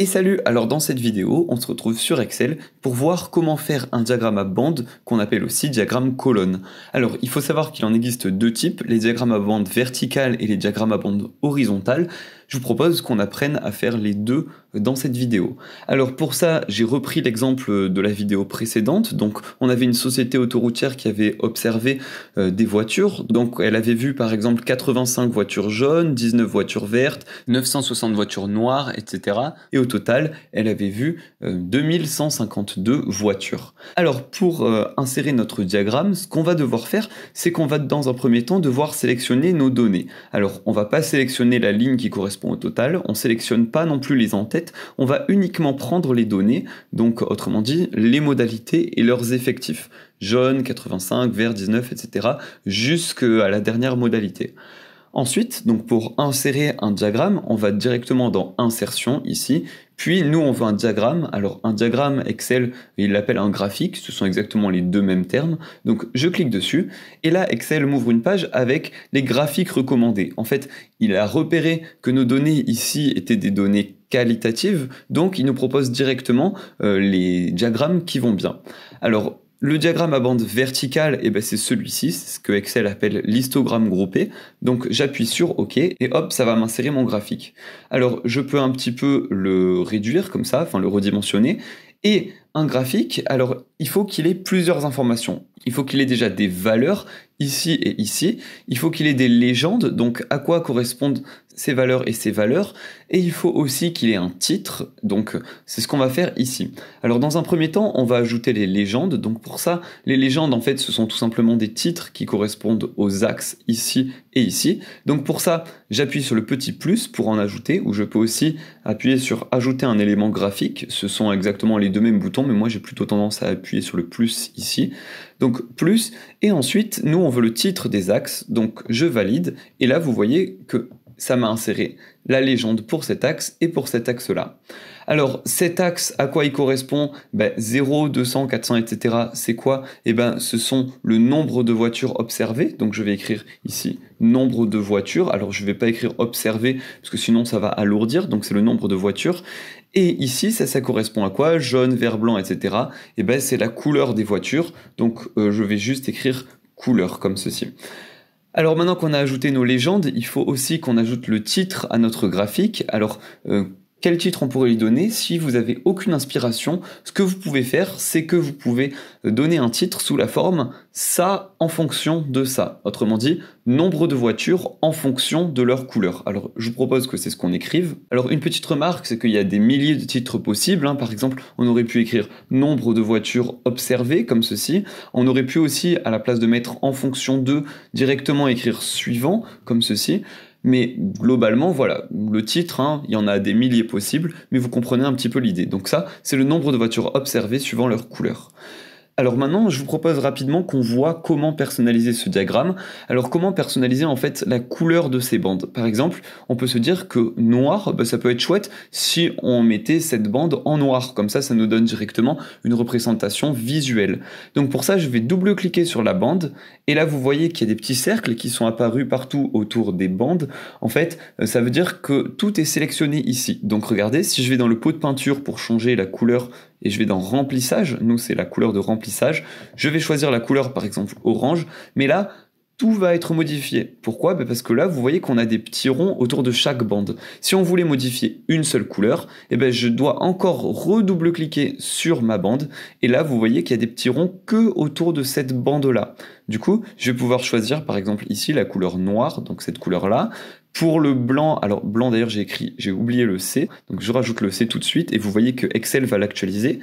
Et salut, alors dans cette vidéo, on se retrouve sur Excel pour voir comment faire un diagramme à bande qu'on appelle aussi diagramme colonne. Alors il faut savoir qu'il en existe deux types, les diagrammes à bande verticales et les diagrammes à bande horizontales je vous propose qu'on apprenne à faire les deux dans cette vidéo. Alors pour ça, j'ai repris l'exemple de la vidéo précédente. Donc on avait une société autoroutière qui avait observé euh, des voitures. Donc elle avait vu par exemple 85 voitures jaunes, 19 voitures vertes, 960 voitures noires, etc. Et au total, elle avait vu 2152 euh, voitures. Alors pour euh, insérer notre diagramme, ce qu'on va devoir faire, c'est qu'on va dans un premier temps devoir sélectionner nos données. Alors on va pas sélectionner la ligne qui correspond au total. On sélectionne pas non plus les en-têtes, on va uniquement prendre les données, donc autrement dit les modalités et leurs effectifs, jaune, 85, vert, 19, etc., jusqu'à la dernière modalité. Ensuite, donc pour insérer un diagramme, on va directement dans insertion ici puis nous, on veut un diagramme. Alors un diagramme Excel, il l'appelle un graphique, ce sont exactement les deux mêmes termes. Donc je clique dessus, et là Excel m'ouvre une page avec les graphiques recommandés. En fait, il a repéré que nos données ici étaient des données qualitatives, donc il nous propose directement euh, les diagrammes qui vont bien. Alors le diagramme à bande verticale, eh ben c'est celui-ci, c'est ce que Excel appelle l'histogramme groupé. Donc j'appuie sur OK et hop, ça va m'insérer mon graphique. Alors je peux un petit peu le réduire comme ça, enfin le redimensionner, et un graphique, alors il faut qu'il ait plusieurs informations. Il faut qu'il ait déjà des valeurs ici et ici. Il faut qu'il ait des légendes, donc à quoi correspondent ces valeurs et ces valeurs. Et il faut aussi qu'il ait un titre, donc c'est ce qu'on va faire ici. Alors dans un premier temps, on va ajouter les légendes. Donc pour ça, les légendes en fait, ce sont tout simplement des titres qui correspondent aux axes ici et ici. Donc pour ça, j'appuie sur le petit plus pour en ajouter, ou je peux aussi appuyer sur ajouter un élément graphique. Ce sont exactement les deux mêmes boutons mais moi j'ai plutôt tendance à appuyer sur le plus ici. Donc plus, et ensuite nous on veut le titre des axes, donc je valide, et là vous voyez que ça m'a inséré la légende pour cet axe et pour cet axe-là. Alors cet axe, à quoi il correspond 0, 200, 400, etc. C'est quoi Eh ben, ce sont le nombre de voitures observées. Donc je vais écrire ici nombre de voitures. Alors je ne vais pas écrire observées » parce que sinon ça va alourdir. Donc c'est le nombre de voitures. Et ici, ça, ça correspond à quoi Jaune, vert, blanc, etc. Eh ben, c'est la couleur des voitures. Donc euh, je vais juste écrire couleur comme ceci. Alors maintenant qu'on a ajouté nos légendes, il faut aussi qu'on ajoute le titre à notre graphique. Alors euh, quel titre on pourrait lui donner Si vous avez aucune inspiration, ce que vous pouvez faire, c'est que vous pouvez donner un titre sous la forme ça en fonction de ça. Autrement dit, nombre de voitures en fonction de leur couleur. Alors, je vous propose que c'est ce qu'on écrive. Alors, une petite remarque, c'est qu'il y a des milliers de titres possibles. Hein. Par exemple, on aurait pu écrire nombre de voitures observées, comme ceci. On aurait pu aussi, à la place de mettre en fonction de, directement écrire suivant, comme ceci. Mais globalement, voilà, le titre, hein, il y en a des milliers possibles, mais vous comprenez un petit peu l'idée. Donc ça, c'est le nombre de voitures observées suivant leur couleur. Alors maintenant, je vous propose rapidement qu'on voit comment personnaliser ce diagramme. Alors comment personnaliser en fait la couleur de ces bandes Par exemple, on peut se dire que noir, bah, ça peut être chouette si on mettait cette bande en noir. Comme ça, ça nous donne directement une représentation visuelle. Donc pour ça, je vais double-cliquer sur la bande. Et là, vous voyez qu'il y a des petits cercles qui sont apparus partout autour des bandes. En fait, euh, ça veut dire que tout est sélectionné ici. Donc regardez, si je vais dans le pot de peinture pour changer la couleur et je vais dans remplissage, nous c'est la couleur de remplissage, je vais choisir la couleur par exemple orange, mais là tout va être modifié. Pourquoi bah, Parce que là, vous voyez qu'on a des petits ronds autour de chaque bande. Si on voulait modifier une seule couleur, eh ben, je dois encore redouble-cliquer sur ma bande. Et là, vous voyez qu'il y a des petits ronds que autour de cette bande-là. Du coup, je vais pouvoir choisir, par exemple, ici, la couleur noire, donc cette couleur-là, pour le blanc, alors blanc d'ailleurs j'ai écrit, j'ai oublié le C, donc je rajoute le C tout de suite et vous voyez que Excel va l'actualiser.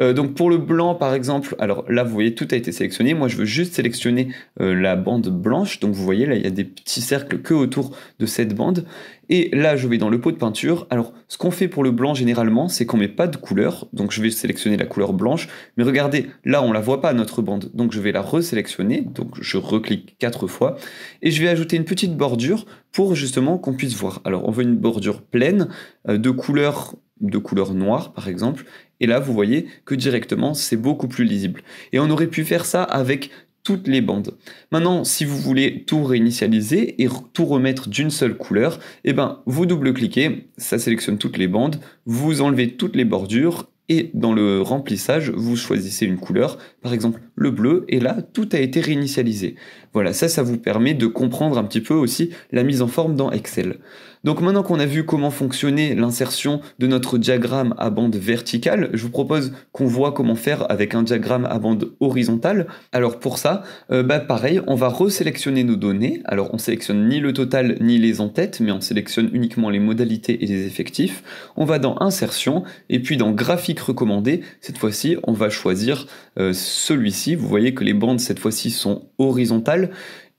Euh, donc pour le blanc, par exemple, alors là, vous voyez, tout a été sélectionné. Moi, je veux juste sélectionner euh, la bande blanche. Donc vous voyez, là, il y a des petits cercles que autour de cette bande. Et là, je vais dans le pot de peinture. Alors, ce qu'on fait pour le blanc, généralement, c'est qu'on met pas de couleur. Donc je vais sélectionner la couleur blanche. Mais regardez, là, on la voit pas, notre bande. Donc je vais la resélectionner. Donc je reclique quatre fois. Et je vais ajouter une petite bordure pour justement qu'on puisse voir. Alors, on veut une bordure pleine euh, de couleur de couleur noire par exemple et là, vous voyez que directement, c'est beaucoup plus lisible. Et on aurait pu faire ça avec toutes les bandes. Maintenant, si vous voulez tout réinitialiser et tout remettre d'une seule couleur, eh ben, vous double-cliquez, ça sélectionne toutes les bandes, vous enlevez toutes les bordures et dans le remplissage, vous choisissez une couleur, par exemple le bleu, et là, tout a été réinitialisé. Voilà, ça, ça vous permet de comprendre un petit peu aussi la mise en forme dans Excel. Donc maintenant qu'on a vu comment fonctionnait l'insertion de notre diagramme à bande verticale, je vous propose qu'on voit comment faire avec un diagramme à bande horizontale. Alors pour ça, euh, bah pareil, on va resélectionner nos données. Alors on sélectionne ni le total ni les entêtes, mais on sélectionne uniquement les modalités et les effectifs. On va dans insertion et puis dans graphique recommandé, cette fois-ci on va choisir euh, celui-ci. Vous voyez que les bandes cette fois-ci sont horizontales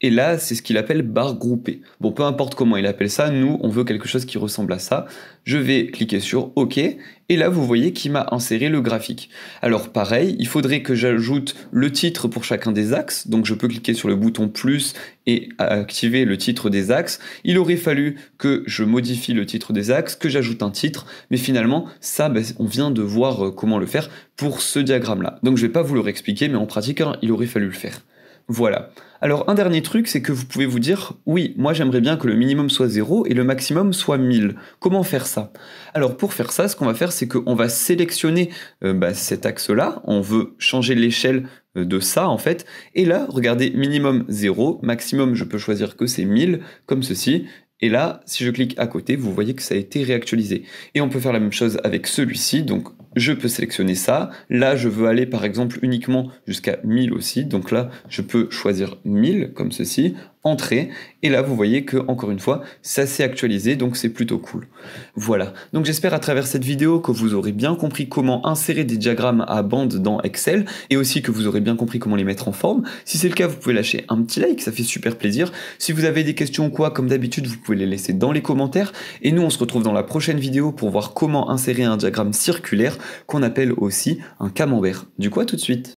et là, c'est ce qu'il appelle barre groupée. Bon, peu importe comment il appelle ça, nous, on veut quelque chose qui ressemble à ça. Je vais cliquer sur OK, et là, vous voyez qu'il m'a inséré le graphique. Alors pareil, il faudrait que j'ajoute le titre pour chacun des axes, donc je peux cliquer sur le bouton plus et activer le titre des axes. Il aurait fallu que je modifie le titre des axes, que j'ajoute un titre, mais finalement, ça, ben, on vient de voir euh, comment le faire pour ce diagramme-là. Donc je ne vais pas vous le réexpliquer, mais en pratique, hein, il aurait fallu le faire. Voilà. Alors un dernier truc, c'est que vous pouvez vous dire, oui, moi j'aimerais bien que le minimum soit 0 et le maximum soit 1000. Comment faire ça Alors pour faire ça, ce qu'on va faire, c'est qu'on va sélectionner euh, bah, cet axe-là, on veut changer l'échelle euh, de ça en fait, et là, regardez, minimum 0, maximum je peux choisir que c'est 1000, comme ceci, et là, si je clique à côté, vous voyez que ça a été réactualisé. Et on peut faire la même chose avec celui-ci, donc je peux sélectionner ça. Là, je veux aller par exemple uniquement jusqu'à 1000 aussi. Donc là, je peux choisir 1000 comme ceci entrée. Et là, vous voyez que, encore une fois, ça s'est actualisé, donc c'est plutôt cool. Voilà. Donc j'espère à travers cette vidéo que vous aurez bien compris comment insérer des diagrammes à bande dans Excel, et aussi que vous aurez bien compris comment les mettre en forme. Si c'est le cas, vous pouvez lâcher un petit like, ça fait super plaisir. Si vous avez des questions ou quoi, comme d'habitude, vous pouvez les laisser dans les commentaires. Et nous, on se retrouve dans la prochaine vidéo pour voir comment insérer un diagramme circulaire, qu'on appelle aussi un camembert. Du coup, à tout de suite